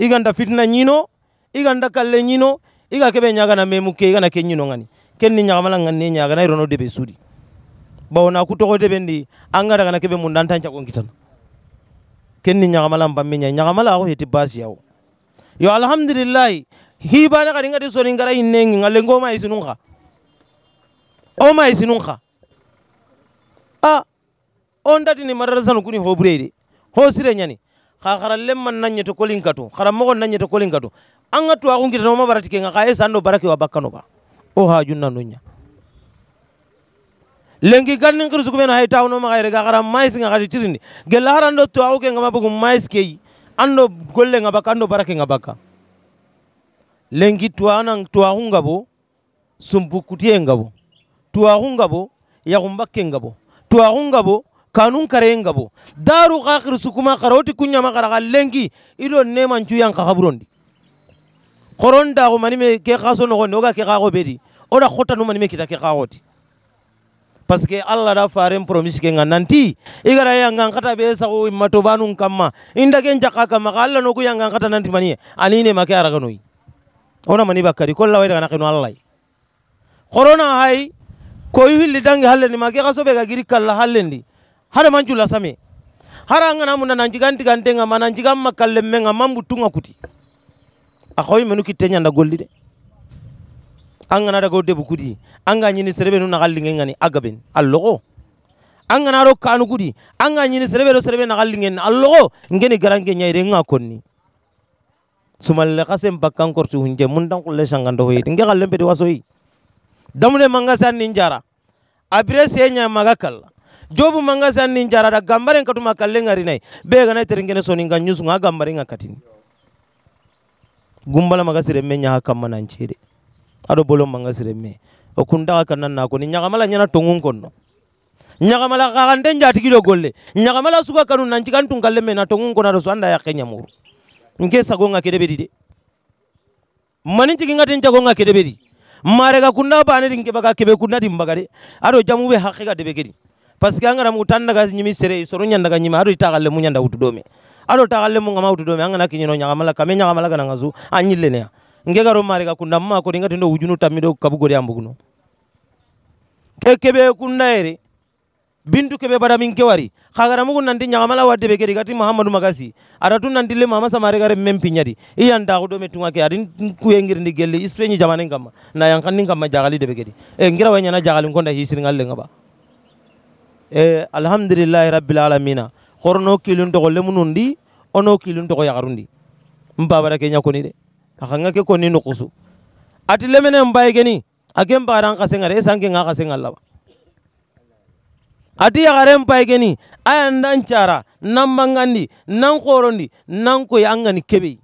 iganta fitna ñino iga ndakalle nyino iga keɓe ñagana memu ke igana ke ñino ngani ken ni nyaga malanga ni nyaga na irono debe suuri bawo na ku toxo deɓen ndi anga dagana keɓe mun danta cakon kitana ken ni nyaga malamba ñagamala mbamme nyaga mala ho heti yawo yo alhamdulillah alhamdulillahi hibane xadi ringa soni so hinnengi nga lengo ma isinun xa o ma isinun xa a on datini madarasanu kuni hoɓurey de ho sire nyani khakarallen man nan ɲeto kolin katu haranmogon nan ɲeto kolin katu an ga tuwaxun kitanoma barati kenga xa ye san do barakewa bakkano ba o hajun nanu ɲa lengi gannin kirisukumena hay tawno ma tawunoma ga xara mais nga gadi tirindi gella haran to tuwaxu kenga ma bogum mais keyi ando golle nga bakka an do barakenga bakka lengi tuwanan bo gabo sumpukutiyen gabo tuwaxun gabo yaxun bakken gabo tuwaxun bo kanun kare ngabo daru qakhir sukuma qaroti kunya ma qara lengi ido ne man yang khaburondi khoron go manime ke khaso no no ga ke khago bedi ora khota no manime kita ke khagoti parce que allah da faren promise ke nanti igara yang ngan khata be sa go imato banun kamma inda ken jaka kama allah no ku yang ngan khata nanti mani ani ne make ara ganoi ona mani bakari kolla wai daga nakino allah khorona hay koyu hilli dangi halle ni make khaso be ga giri kala halle ni hada manjula same hara ngana muna nanjiganti gantenga mananjiga makalle menga mambu tunga kuti akoy menu kitenya nda golli de angana daga debu kuti anga nyini serebe nu nagallinge ngani agaben allogo angana ro kanu kuti anga nyini serebe ro serebe nagallinge allogo ngeni garange nyaire nga konni sumalle kasem bakkan korti hunje mundan kulle shangando hoyi nge galle pedi wasoyi damune manga san ninjara abire senya magakalla jobu manga san nin jarada gambaren katuma kallen garinai be ganai teringene soni nyusu nga gambaren nga katini gumbala maga siremme nyaha kamma nancede aɗo bolo manga siremme o kundaxa na koni ñaxamala ñana tongun konno ñaxamala xaxante njatigiɗo golle ñaxamala suga kanu nancikan tunkalle me na tongun kono aɗo so anda yaqe nke sagonga kedeɓe de manin ciginga ten jagonga kedeɓe marega kunda bane ɗin keɓaga keɓe kunna ɗin mbaga de aɗo jamuɓe parce que angara mutanda ga nyimi sere soro nyanda ga nyima aro itagalle munyanda utudome aro tagalle mu ngama utudome angana kinyino nyagamala kame nyagamala kana ngazu anyille ne nge garo mari ga kunda mma ko ringa tindo ujunu tamido kabugori ambuguno kekebe kunda ere bintu kebe bada min kewari khagara mugun nanti nyagamala wadde be gedi gati muhammadu magasi aratu nanti le mama samare gare mem pinyadi iyan da godo tunga ke adin yengir ndi gelle ispenyi jamanen kama na yang kanin kama jagali de be gedi e eh, ngira wanya na jagali ngonda hisir ngalle ngaba eh, alhamdulillahi rabbil alamina horno kilun to golle munundi ono kilun to yagarundi mbabara kenya koni de akanga ke koni no kusu ati lemene mbaye geni agem baran kasengare esange nga kasengal ati yagare mbaye geni aya ndan cara nan nan korondi nan koy angani kebe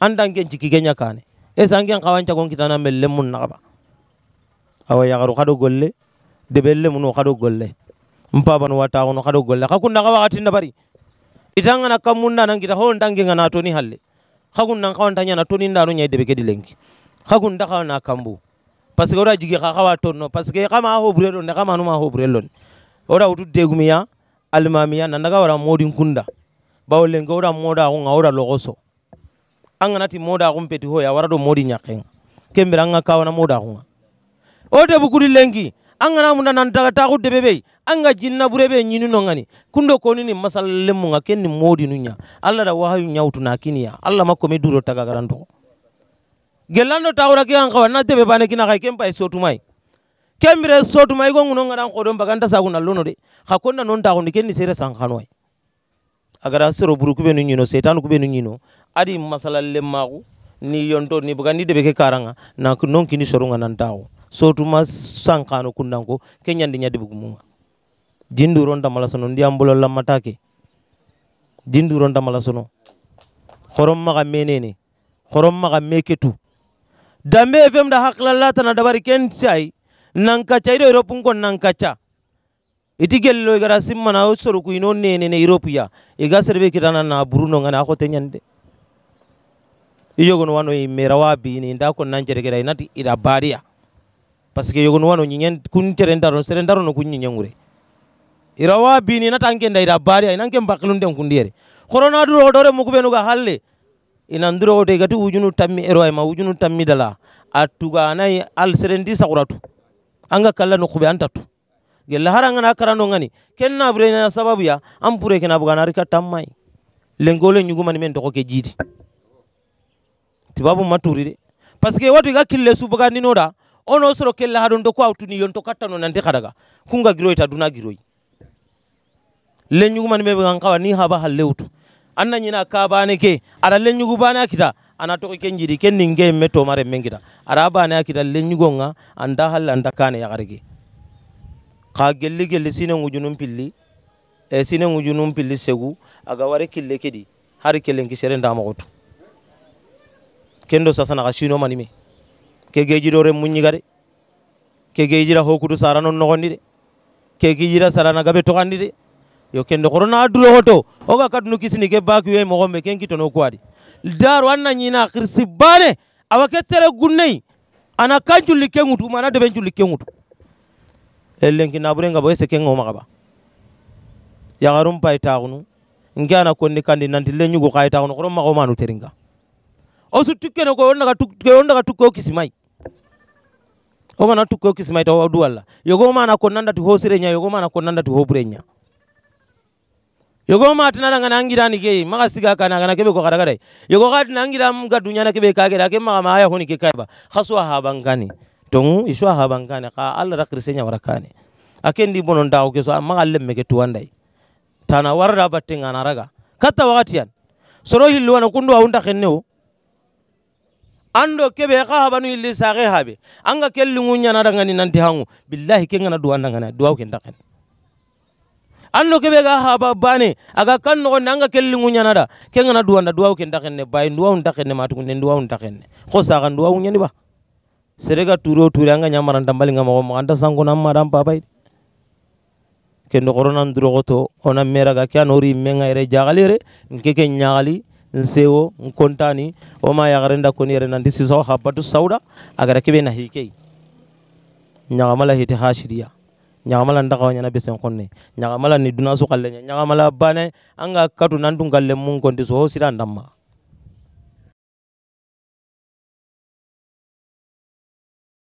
andan gen ciki genya kane esange kawanca gon kitana melle mun nakaba awa yagaru kado golle debelle mun kado golle mpaba no wata ono kado golla kunna ka wakati bari itanga na kamunda gita hon dangi ngana to ni halle kakunda ka wantanya na toni ndano nyai debeke dilengi kakunda ka na kambu paske ora jigi ka kawa tonno paske kama ho burelo ne kama no ma ho burelo ora utu degumiya almamiya daga ora modin kunda bawlenga ora moda ko ora logoso angana ti moda ho mpeti ho ya warado do modi nyakenga kembira nga kawana moda ho ode bukuri kudi lengi anga na munda nan ta taku debe be an jinna burebe nyinu no ngani kundo ko ni masalle mun nga kenni ni modi nunya alla da wahayu nyautu na kiniya alla makko me duro taga garanto gelando ta ora ke an kawana debe bane kina kai kempa sotu mai kembire sotu mai go ngunon ngadan ko don sa sagu na lono de ha konna non taku ni kenni sere san kanoi agara soro buru kube nu nyino setan kube nu nyino adi masalalle magu ni yonto ni buga ni debe ke karanga na non kini soronga nan tawo so sotuma sankano kundanko ke ñandi jindu ronda malasono ndi sono la matake jindu ronda malasono khorom maga menene khorom maga meketu dambe fm da hakla haklalla tana dabari ken chai nankaca europe ngon nanka cha iti gello igara simmana o soru ku ino ne europe ya iga serve kitana na bruno ngana ko tenyande iyo gono wano i merawabi ni ndako nanjere nanjeregera inati ida baria parce que yogon wano nyinyen kun terendaro serendaro no kun ngure irawa bini na tanke ndaira bari ay nanke mbakilun den kun diere corona duro dore mukube ga halle ina nduro ote gati ujunu tammi eroy ma ujunu tammi dala atuga nay al serendi sauratu anga kala no kube antatu gella haranga na karano ngani kenna bure na sababu ya ampure kena bugana rika tammai lengole nyuguma ni mento ke jidi tibabu maturire parce que watu ga kille su bugani noda ono soro kella haɗon do ko awtuni yonto kattano nante kadaga kunga giroyta duna giroyi lenyugu man meɓe kan kawa ni haba ha lewtu anna ñina kabane ke ara lenyugu bane a kita ana to ke jiɗi ken nin geye me tomare men kita aɗa bane a kita lenyugon ga anda hal anda kane ya garigi ka gelli gelli sine ngujunum pilli e eh, sine ngujunum pilli segu aga wari kille kedi har kelen ki serentamagotu kendo sasana ka shino manime kegejiɗore muñiga de kegejira hokkudu sara noon nogondi de kegijira saranaga ɓe yo kende koro na hoto oga kadunu kisini ke baku ye mogoɓe ken kitono kuwadi daru an na ñina hirsi bane awa ana kan culli mana deɓen culli ke ŋutu ellenki naɓurenga ese ke ŋomaga ba yagarum pay taxunu konni kandi nanti le ñugu xaye taxunu xoro maxo manu teringa o suttu kene koy on daga tukko kisimayi omana tukko kismaita o du walla yogo mana ko nanda tu hosirenya yogo mana ko nanda tu hoburenya yogo ma tina daga nangira ni ke maga siga kana kana kebe ko kada kada yogo ga nangira mga dunya na kebe kage da maga ma honi ke kaiba khaswa habangani tongu iswa habangani ka alla rakrisenya warakani akendi bonon dawo ke so maga lemme ke tuandai tana warda batte ngana raga kata wakati yan soro hilwana kundu aunda kenne ando kebe ka haba nu illi sare habe anga kelli ngunya na dangani nanti hangu billahi kenga na duwa dangana duwa ken dakan ando kebe ka haba bane aga kan no nanga kelli ngunya na da kenga na duwa na duwa ken dakan bay duwa un dakan ne matu duwa un ko sa kan duwa unya ni ba serega turo turo anga nyamaran tambali ngama ko anda sangu na ma dam papai ke no korona nduro goto ona mera kya nori menga ere jagalere nke ke nyagali nsewo nkontani oma yagarenda koni yere nandi sisawo habatu sauda agara kebe na hikei nyagamala hite hashiriya nyagamala ndakawa nyana besen konne nyagamala ni dunasu kalle nyagamala bane anga katu nandungalle mun konti so hosira ndamma